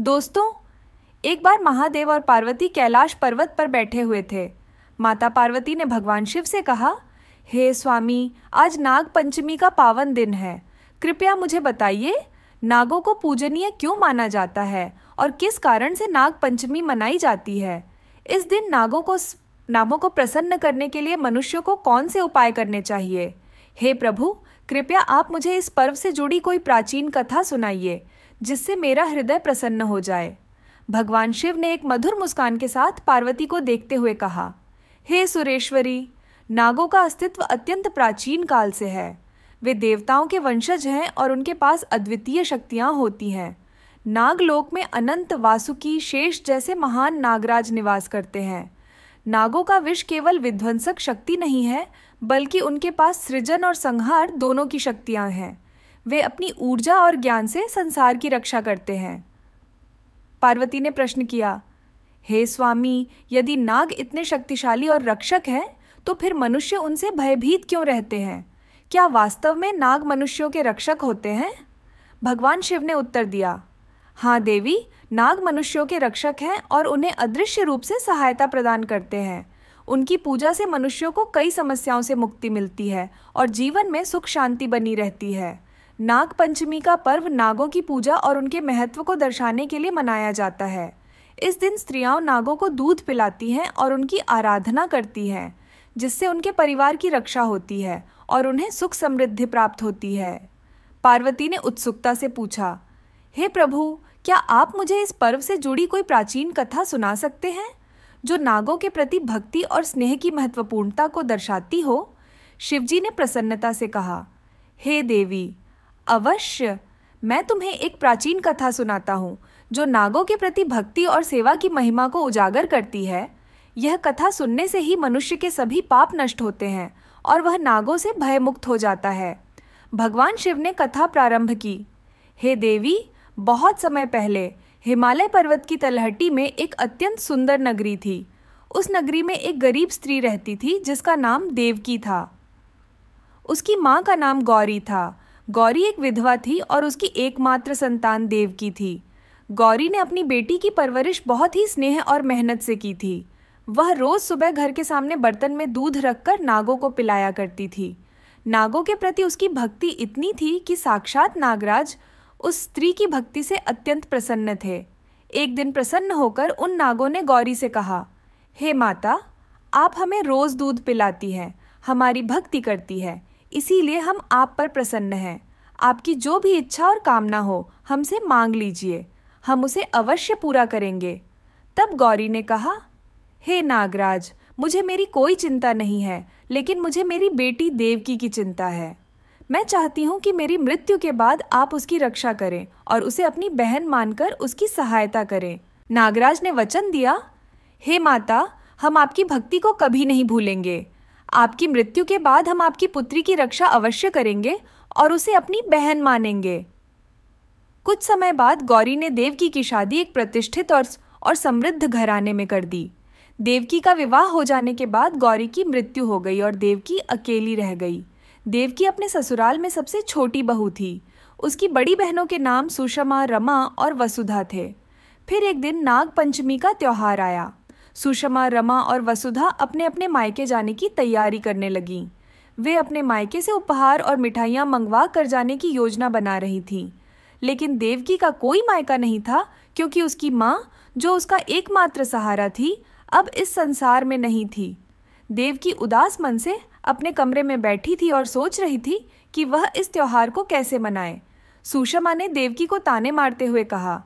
दोस्तों एक बार महादेव और पार्वती कैलाश पर्वत पर बैठे हुए थे माता पार्वती ने भगवान शिव से कहा हे hey, स्वामी आज नाग पंचमी का पावन दिन है कृपया मुझे बताइए नागों को पूजनीय क्यों माना जाता है और किस कारण से नाग पंचमी मनाई जाती है इस दिन नागों को नामों को प्रसन्न करने के लिए मनुष्यों को कौन से उपाय करने चाहिए हे प्रभु कृपया आप मुझे इस पर्व से जुड़ी कोई प्राचीन कथा सुनाइए जिससे मेरा हृदय प्रसन्न हो जाए भगवान शिव ने एक मधुर मुस्कान के साथ पार्वती को देखते हुए कहा हे सुरेश्वरी नागों का अस्तित्व अत्यंत प्राचीन काल से है वे देवताओं के वंशज हैं और उनके पास अद्वितीय शक्तियाँ होती हैं नागलोक में अनंत वासुकी शेष जैसे महान नागराज निवास करते हैं नागों का विष केवल विध्वंसक शक्ति नहीं है बल्कि उनके पास सृजन और संहार दोनों की शक्तियाँ हैं वे अपनी ऊर्जा और ज्ञान से संसार की रक्षा करते हैं पार्वती ने प्रश्न किया हे स्वामी यदि नाग इतने शक्तिशाली और रक्षक हैं तो फिर मनुष्य उनसे भयभीत क्यों रहते हैं क्या वास्तव में नाग मनुष्यों के रक्षक होते हैं भगवान शिव ने उत्तर दिया हाँ देवी नाग मनुष्यों के रक्षक हैं और उन्हें अदृश्य रूप से सहायता प्रदान करते हैं उनकी पूजा से मनुष्यों को कई समस्याओं से मुक्ति मिलती है और जीवन में सुख शांति बनी रहती है नागपंचमी का पर्व नागों की पूजा और उनके महत्व को दर्शाने के लिए मनाया जाता है इस दिन स्त्रियां नागों को दूध पिलाती हैं और उनकी आराधना करती हैं जिससे उनके परिवार की रक्षा होती है और उन्हें सुख समृद्धि प्राप्त होती है पार्वती ने उत्सुकता से पूछा हे hey प्रभु क्या आप मुझे इस पर्व से जुड़ी कोई प्राचीन कथा सुना सकते हैं जो नागों के प्रति भक्ति और स्नेह की महत्वपूर्णता को दर्शाती हो शिवजी ने प्रसन्नता से कहा हे hey देवी अवश्य मैं तुम्हें एक प्राचीन कथा सुनाता हूँ जो नागों के प्रति भक्ति और सेवा की महिमा को उजागर करती है यह कथा सुनने से ही मनुष्य के सभी पाप नष्ट होते हैं और वह नागों से भयमुक्त हो जाता है भगवान शिव ने कथा प्रारंभ की हे देवी बहुत समय पहले हिमालय पर्वत की तलहटी में एक अत्यंत सुंदर नगरी थी उस नगरी में एक गरीब स्त्री रहती थी जिसका नाम देवकी था उसकी माँ का नाम गौरी था गौरी एक विधवा थी और उसकी एकमात्र संतान देव की थी गौरी ने अपनी बेटी की परवरिश बहुत ही स्नेह और मेहनत से की थी वह रोज़ सुबह घर के सामने बर्तन में दूध रखकर नागों को पिलाया करती थी नागों के प्रति उसकी भक्ति इतनी थी कि साक्षात नागराज उस स्त्री की भक्ति से अत्यंत प्रसन्न थे एक दिन प्रसन्न होकर उन नागों ने गौरी से कहा हे माता आप हमें रोज़ दूध पिलाती हैं हमारी भक्ति करती है इसीलिए हम आप पर प्रसन्न हैं आपकी जो भी इच्छा और कामना हो हमसे मांग लीजिए हम उसे अवश्य पूरा करेंगे तब गौरी ने कहा हे नागराज मुझे मेरी कोई चिंता नहीं है लेकिन मुझे मेरी बेटी देवकी की चिंता है मैं चाहती हूँ कि मेरी मृत्यु के बाद आप उसकी रक्षा करें और उसे अपनी बहन मानकर उसकी सहायता करें नागराज ने वचन दिया हे माता हम आपकी भक्ति को कभी नहीं भूलेंगे आपकी मृत्यु के बाद हम आपकी पुत्री की रक्षा अवश्य करेंगे और उसे अपनी बहन मानेंगे कुछ समय बाद गौरी ने देवकी की शादी एक प्रतिष्ठित और और समृद्ध घराने में कर दी देवकी का विवाह हो जाने के बाद गौरी की मृत्यु हो गई और देवकी अकेली रह गई देवकी अपने ससुराल में सबसे छोटी बहू थी उसकी बड़ी बहनों के नाम सुषमा रमा और वसुधा थे फिर एक दिन नाग पंचमी का त्यौहार आया सुषमा रमा और वसुधा अपने अपने मायके जाने की तैयारी करने लगीं वे अपने मायके से उपहार और मिठाइयाँ मंगवा कर जाने की योजना बना रही थीं लेकिन देवकी का कोई मायका नहीं था क्योंकि उसकी माँ जो उसका एकमात्र सहारा थी अब इस संसार में नहीं थी देवकी उदास मन से अपने कमरे में बैठी थी और सोच रही थी कि वह इस त्यौहार को कैसे मनाए सुषमा ने देवकी को ताने मारते हुए कहा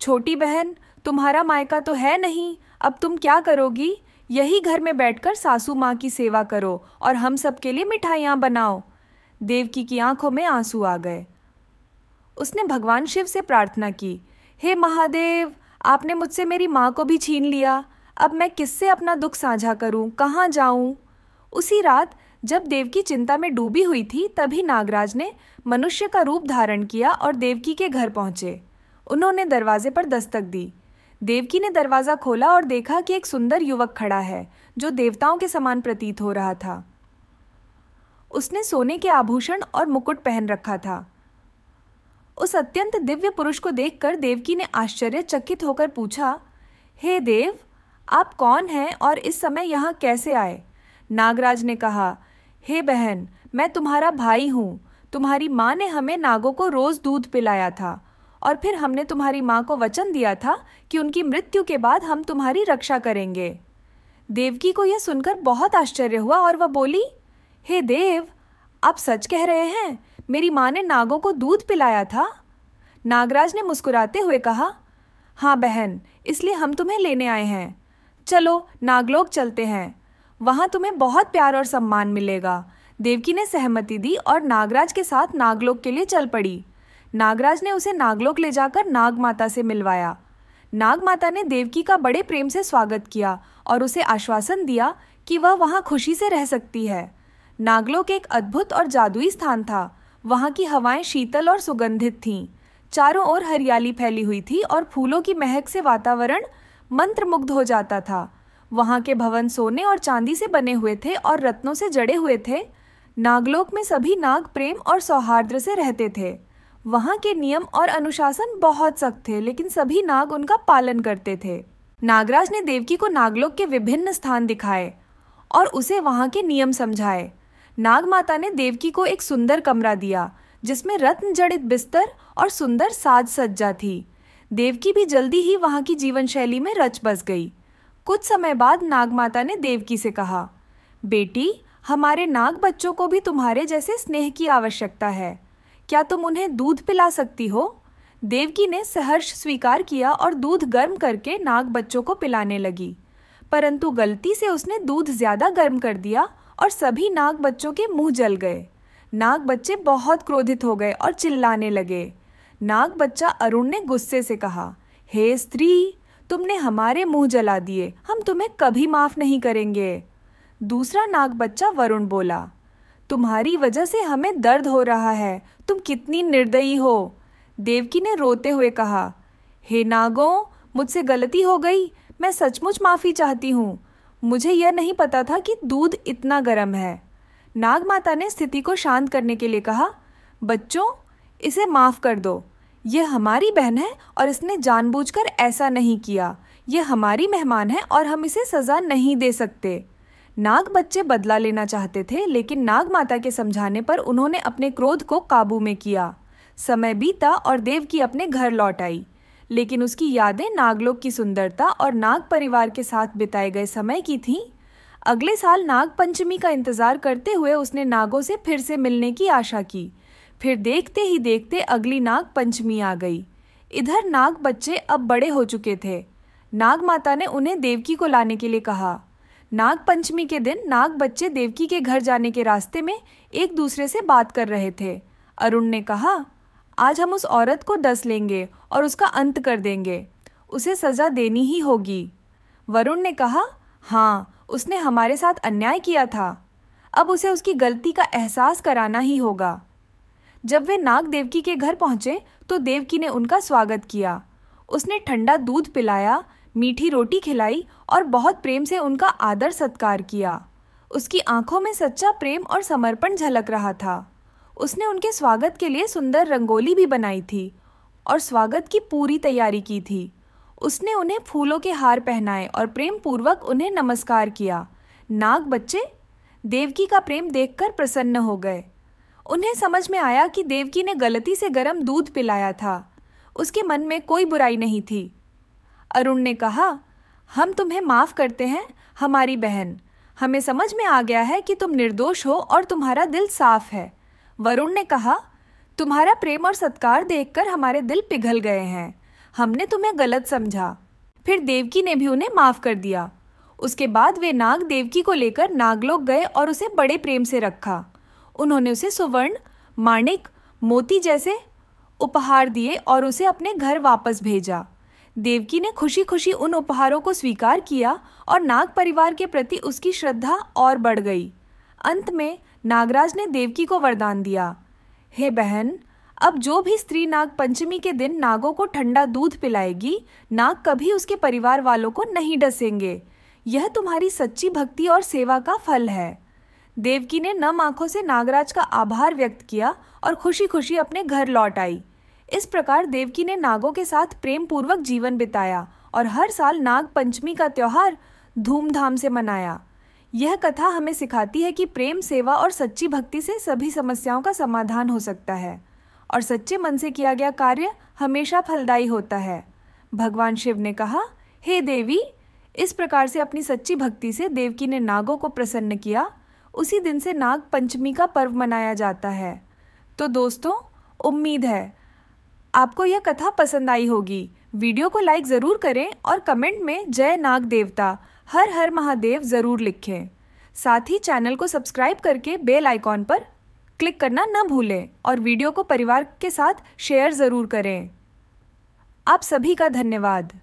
छोटी बहन तुम्हारा मायका तो है नहीं अब तुम क्या करोगी यही घर में बैठकर सासू माँ की सेवा करो और हम सब के लिए मिठाइयाँ बनाओ देवकी की आंखों में आंसू आ गए उसने भगवान शिव से प्रार्थना की हे महादेव आपने मुझसे मेरी माँ को भी छीन लिया अब मैं किससे अपना दुख साझा करूँ कहाँ जाऊँ उसी रात जब देवकी चिंता में डूबी हुई थी तभी नागराज ने मनुष्य का रूप धारण किया और देवकी के घर पहुँचे उन्होंने दरवाजे पर दस्तक दी देवकी ने दरवाज़ा खोला और देखा कि एक सुंदर युवक खड़ा है जो देवताओं के समान प्रतीत हो रहा था उसने सोने के आभूषण और मुकुट पहन रखा था उस अत्यंत दिव्य पुरुष को देखकर देवकी ने आश्चर्यचकित होकर पूछा हे hey देव आप कौन हैं और इस समय यहाँ कैसे आए नागराज ने कहा हे hey बहन मैं तुम्हारा भाई हूँ तुम्हारी माँ ने हमें नागों को रोज़ दूध पिलाया था और फिर हमने तुम्हारी माँ को वचन दिया था कि उनकी मृत्यु के बाद हम तुम्हारी रक्षा करेंगे देवकी को यह सुनकर बहुत आश्चर्य हुआ और वह बोली हे hey देव आप सच कह रहे हैं मेरी माँ ने नागों को दूध पिलाया था नागराज ने मुस्कुराते हुए कहा हाँ बहन इसलिए हम तुम्हें लेने आए हैं चलो नागलोक चलते हैं वहाँ तुम्हें बहुत प्यार और सम्मान मिलेगा देवकी ने सहमति दी और नागराज के साथ नागलोक के लिए चल पड़ी नागराज ने उसे नागलोक ले जाकर नाग माता से मिलवाया नाग माता ने देवकी का बड़े प्रेम से स्वागत किया और उसे आश्वासन दिया कि वह वहाँ खुशी से रह सकती है नागलोक एक अद्भुत और जादुई स्थान था वहाँ की हवाएं शीतल और सुगंधित थीं चारों ओर हरियाली फैली हुई थी और फूलों की महक से वातावरण मंत्रमुग्ध हो जाता था वहाँ के भवन सोने और चांदी से बने हुए थे और रत्नों से जड़े हुए थे नागलोक में सभी नाग प्रेम और सौहार्द से रहते थे वहाँ के नियम और अनुशासन बहुत सख्त थे लेकिन सभी नाग उनका पालन करते थे नागराज ने देवकी को नागलोक के विभिन्न स्थान दिखाए और उसे वहाँ के नियम समझाए नाग माता ने देवकी को एक सुंदर कमरा दिया जिसमें रत्न जड़ित बिस्तर और सुंदर साज सज्जा थी देवकी भी जल्दी ही वहाँ की जीवन शैली में रच बस गई कुछ समय बाद नाग माता ने देवकी से कहा बेटी हमारे नाग बच्चों को भी तुम्हारे जैसे स्नेह की आवश्यकता है क्या तुम उन्हें दूध पिला सकती हो देवकी ने सहर्ष स्वीकार किया और दूध गर्म करके नाग बच्चों को पिलाने लगी परंतु गलती से उसने दूध ज़्यादा गर्म कर दिया और सभी नाग बच्चों के मुंह जल गए नाग बच्चे बहुत क्रोधित हो गए और चिल्लाने लगे नाग बच्चा अरुण ने गुस्से से कहा हे hey, स्त्री तुमने हमारे मुंह जला दिए हम तुम्हें कभी माफ़ नहीं करेंगे दूसरा नाग बच्चा वरुण बोला तुम्हारी वजह से हमें दर्द हो रहा है तुम कितनी निर्दयी हो देवकी ने रोते हुए कहा हे नागो मुझसे गलती हो गई मैं सचमुच माफ़ी चाहती हूँ मुझे यह नहीं पता था कि दूध इतना गर्म है नाग माता ने स्थिति को शांत करने के लिए कहा बच्चों इसे माफ़ कर दो यह हमारी बहन है और इसने जानबूझकर ऐसा नहीं किया यह हमारी मेहमान है और हम इसे सज़ा नहीं दे सकते नाग बच्चे बदला लेना चाहते थे लेकिन नाग माता के समझाने पर उन्होंने अपने क्रोध को काबू में किया समय बीता और देवकी अपने घर लौट आई लेकिन उसकी यादें नागलोक की सुंदरता और नाग परिवार के साथ बिताए गए समय की थीं अगले साल नाग पंचमी का इंतज़ार करते हुए उसने नागों से फिर से मिलने की आशा की फिर देखते ही देखते अगली नाग पंचमी आ गई इधर नाग बच्चे अब बड़े हो चुके थे नाग माता ने उन्हें देवकी को लाने के लिए कहा नाग पंचमी के दिन नाग बच्चे देवकी के घर जाने के रास्ते में एक दूसरे से बात कर रहे थे अरुण ने कहा आज हम उस औरत को डस लेंगे और उसका अंत कर देंगे उसे सज़ा देनी ही होगी वरुण ने कहा हाँ उसने हमारे साथ अन्याय किया था अब उसे उसकी गलती का एहसास कराना ही होगा जब वे नाग देवकी के घर पहुंचे तो देवकी ने उनका स्वागत किया उसने ठंडा दूध पिलाया मीठी रोटी खिलाई और बहुत प्रेम से उनका आदर सत्कार किया उसकी आंखों में सच्चा प्रेम और समर्पण झलक रहा था उसने उनके स्वागत के लिए सुंदर रंगोली भी बनाई थी और स्वागत की पूरी तैयारी की थी उसने उन्हें फूलों के हार पहनाए और प्रेम पूर्वक उन्हें नमस्कार किया नाग बच्चे देवकी का प्रेम देखकर प्रसन्न हो गए उन्हें समझ में आया कि देवकी ने गलती से गर्म दूध पिलाया था उसके मन में कोई बुराई नहीं थी अरुण ने कहा हम तुम्हें माफ़ करते हैं हमारी बहन हमें समझ में आ गया है कि तुम निर्दोष हो और तुम्हारा दिल साफ है वरुण ने कहा तुम्हारा प्रेम और सत्कार देखकर हमारे दिल पिघल गए हैं हमने तुम्हें गलत समझा फिर देवकी ने भी उन्हें माफ़ कर दिया उसके बाद वे नाग देवकी को लेकर नागलोक गए और उसे बड़े प्रेम से रखा उन्होंने उसे सुवर्ण माणिक मोती जैसे उपहार दिए और उसे अपने घर वापस भेजा देवकी ने खुशी खुशी उन उपहारों को स्वीकार किया और नाग परिवार के प्रति उसकी श्रद्धा और बढ़ गई अंत में नागराज ने देवकी को वरदान दिया हे बहन अब जो भी स्त्री नाग पंचमी के दिन नागों को ठंडा दूध पिलाएगी नाग कभी उसके परिवार वालों को नहीं डसेंगे यह तुम्हारी सच्ची भक्ति और सेवा का फल है देवकी ने नम आंखों से नागराज का आभार व्यक्त किया और खुशी खुशी अपने घर लौट आई इस प्रकार देवकी ने नागों के साथ प्रेम पूर्वक जीवन बिताया और हर साल नाग पंचमी का त्यौहार धूमधाम से मनाया यह कथा हमें सिखाती है कि प्रेम सेवा और सच्ची भक्ति से सभी समस्याओं का समाधान हो सकता है और सच्चे मन से किया गया कार्य हमेशा फलदायी होता है भगवान शिव ने कहा हे hey देवी इस प्रकार से अपनी सच्ची भक्ति से देवकी ने नागों को प्रसन्न किया उसी दिन से नाग पंचमी का पर्व मनाया जाता है तो दोस्तों उम्मीद है आपको यह कथा पसंद आई होगी वीडियो को लाइक ज़रूर करें और कमेंट में जय नाग देवता हर हर महादेव ज़रूर लिखें साथ ही चैनल को सब्सक्राइब करके बेल आइकॉन पर क्लिक करना न भूलें और वीडियो को परिवार के साथ शेयर ज़रूर करें आप सभी का धन्यवाद